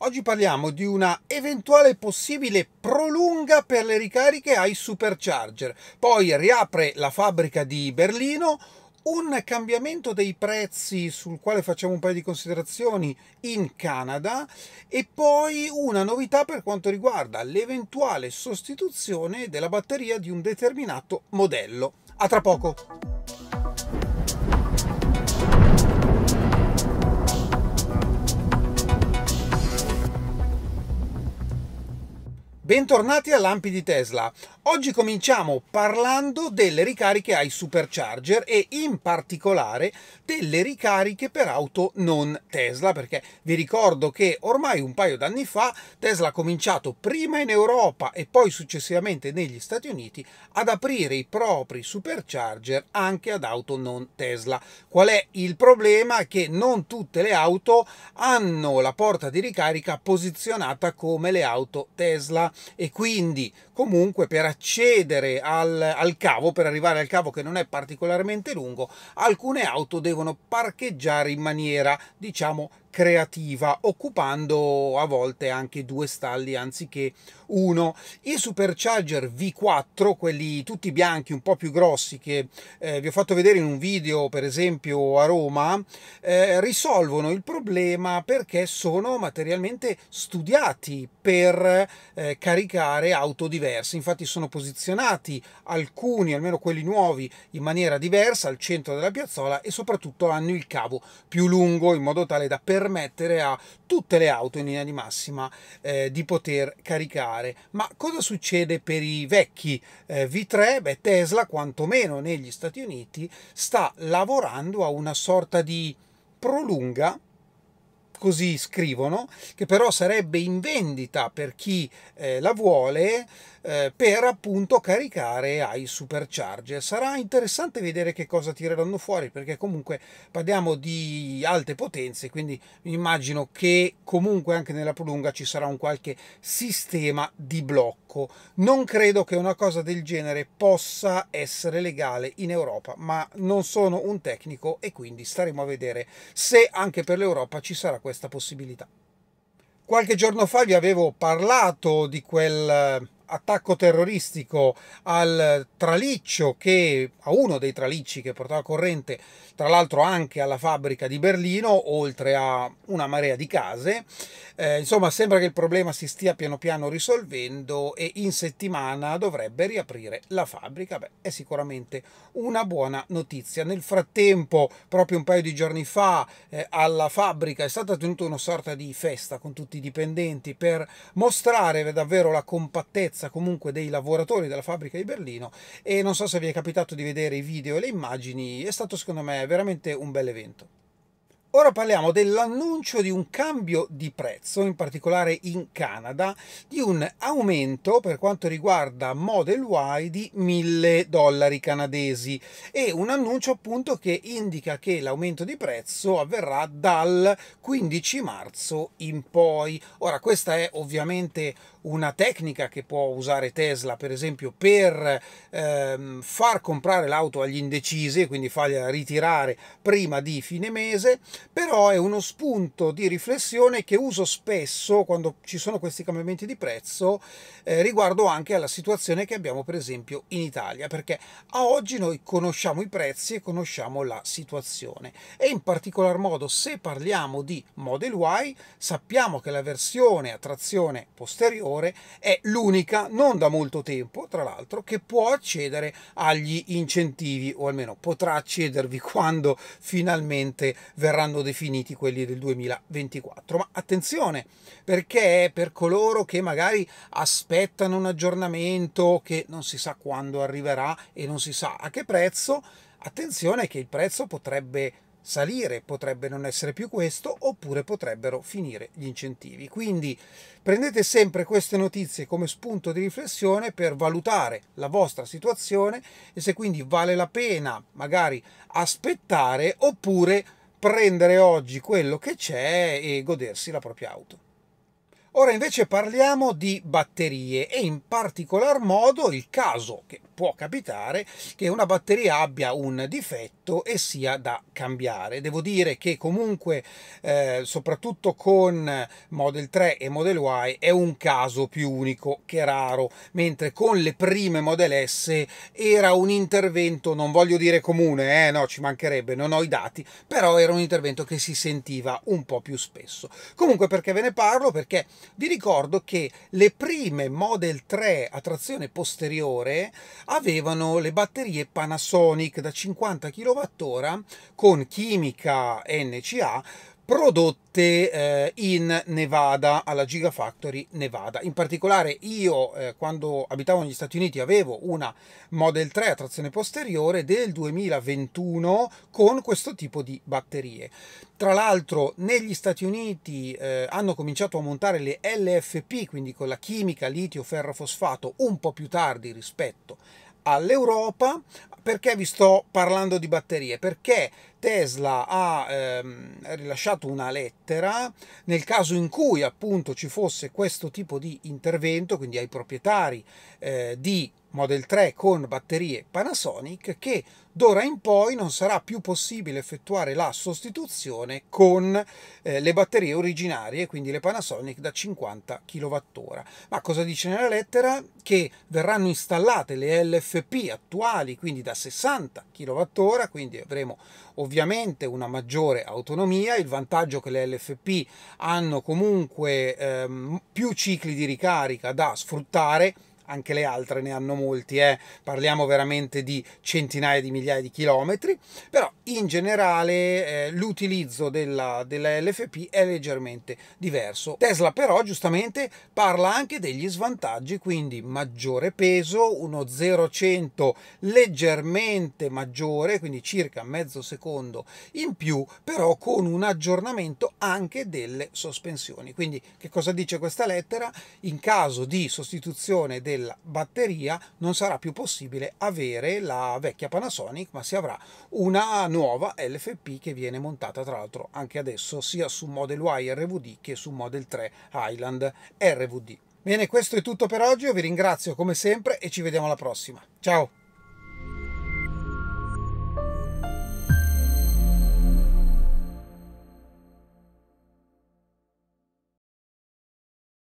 Oggi parliamo di una eventuale possibile prolunga per le ricariche ai supercharger, poi riapre la fabbrica di Berlino, un cambiamento dei prezzi sul quale facciamo un paio di considerazioni in Canada e poi una novità per quanto riguarda l'eventuale sostituzione della batteria di un determinato modello. A tra poco! Bentornati a Lampi di Tesla. Oggi cominciamo parlando delle ricariche ai supercharger e in particolare delle ricariche per auto non Tesla, perché vi ricordo che ormai un paio d'anni fa Tesla ha cominciato prima in Europa e poi successivamente negli Stati Uniti ad aprire i propri supercharger anche ad auto non Tesla. Qual è il problema? Che non tutte le auto hanno la porta di ricarica posizionata come le auto Tesla e quindi comunque per accedere al, al, cavo, per arrivare al cavo che non è particolarmente lungo, alcune auto devono parcheggiare in maniera, diciamo, creativa, occupando a volte anche due stalli anziché uno. I supercharger V4, quelli tutti bianchi, un po' più grossi, che eh, vi ho fatto vedere in un video, per esempio a Roma, eh, risolvono il problema perché sono materialmente studiati per eh, caricare auto diverse. Infatti sono posizionati alcuni, almeno quelli nuovi, in maniera diversa al centro della piazzola e soprattutto hanno il cavo più lungo in modo tale da permettere permettere a tutte le auto in linea di massima eh, di poter caricare. Ma cosa succede per i vecchi eh, V3? Beh, Tesla, quantomeno negli Stati Uniti, sta lavorando a una sorta di prolunga così scrivono, che però sarebbe in vendita per chi eh, la vuole eh, per appunto caricare ai supercharger. Sarà interessante vedere che cosa tireranno fuori perché comunque parliamo di alte potenze, quindi immagino che comunque anche nella prolunga ci sarà un qualche sistema di blocco. Non credo che una cosa del genere possa essere legale in Europa, ma non sono un tecnico e quindi staremo a vedere se anche per l'Europa ci sarà questa possibilità. Qualche giorno fa vi avevo parlato di quel attacco terroristico al traliccio che a uno dei tralicci che portava corrente tra l'altro anche alla fabbrica di Berlino oltre a una marea di case eh, insomma sembra che il problema si stia piano piano risolvendo e in settimana dovrebbe riaprire la fabbrica Beh, è sicuramente una buona notizia nel frattempo proprio un paio di giorni fa eh, alla fabbrica è stata tenuta una sorta di festa con tutti i dipendenti per mostrare davvero la compattezza sicurezza comunque dei lavoratori della fabbrica di Berlino e non so se vi è capitato di vedere i video e le immagini, è stato secondo me veramente un bel evento. Ora parliamo dell'annuncio di un cambio di prezzo, in particolare in Canada, di un aumento per quanto riguarda Model Y di 1000 dollari canadesi e un annuncio appunto che indica che l'aumento di prezzo avverrà dal 15 marzo in poi. Ora questa è ovviamente una tecnica che può usare Tesla per esempio per ehm, far comprare l'auto agli indecisi e quindi fargliela ritirare prima di fine mese però è uno spunto di riflessione che uso spesso quando ci sono questi cambiamenti di prezzo eh, riguardo anche alla situazione che abbiamo per esempio in Italia, perché a oggi noi conosciamo i prezzi e conosciamo la situazione e in particolar modo se parliamo di Model Y sappiamo che la versione a trazione posteriore è l'unica, non da molto tempo tra l'altro, che può accedere agli incentivi o almeno potrà accedervi quando finalmente verranno saranno definiti quelli del 2024. Ma attenzione, perché per coloro che magari aspettano un aggiornamento che non si sa quando arriverà e non si sa a che prezzo, attenzione che il prezzo potrebbe salire, potrebbe non essere più questo, oppure potrebbero finire gli incentivi. Quindi prendete sempre queste notizie come spunto di riflessione per valutare la vostra situazione e se quindi vale la pena magari aspettare oppure prendere oggi quello che c'è e godersi la propria auto. Ora invece parliamo di batterie e in particolar modo il caso che può capitare che una batteria abbia un difetto e sia da cambiare. Devo dire che comunque eh, soprattutto con Model 3 e Model Y è un caso più unico che raro, mentre con le prime Model S era un intervento, non voglio dire comune, eh, no, ci mancherebbe, non ho i dati, però era un intervento che si sentiva un po' più spesso. Comunque perché ve ne parlo? Perché vi ricordo che le prime Model 3 a trazione posteriore avevano le batterie Panasonic da 50 kWh con chimica NCA prodotte eh, in Nevada, alla Gigafactory Nevada. In particolare io eh, quando abitavo negli Stati Uniti avevo una Model 3 a trazione posteriore del 2021 con questo tipo di batterie. Tra l'altro negli Stati Uniti eh, hanno cominciato a montare le LFP, quindi con la chimica litio ferro fosfato, un po' più tardi rispetto all'Europa, perché vi sto parlando di batterie? Perché Tesla ha ehm, rilasciato una lettera nel caso in cui appunto ci fosse questo tipo di intervento, quindi ai proprietari eh, di Model 3 con batterie Panasonic che d'ora in poi non sarà più possibile effettuare la sostituzione con eh, le batterie originarie, quindi le Panasonic da 50 kWh. Ma cosa dice nella lettera? Che verranno installate le LFP attuali, quindi da 60 kWh, quindi avremo ovviamente una maggiore autonomia, il vantaggio che le LFP hanno comunque ehm, più cicli di ricarica da sfruttare anche le altre ne hanno molti, eh. parliamo veramente di centinaia di migliaia di chilometri, però in generale eh, l'utilizzo della, della LFP è leggermente diverso. Tesla però giustamente parla anche degli svantaggi, quindi maggiore peso, uno 0-100 leggermente maggiore, quindi circa mezzo secondo in più, però con un aggiornamento anche delle sospensioni. Quindi che cosa dice questa lettera? In caso di sostituzione del della batteria non sarà più possibile avere la vecchia Panasonic ma si avrà una nuova LFP che viene montata tra l'altro anche adesso sia su Model Y RVD che su Model 3 Highland RVD. Bene questo è tutto per oggi, io vi ringrazio come sempre e ci vediamo alla prossima. Ciao!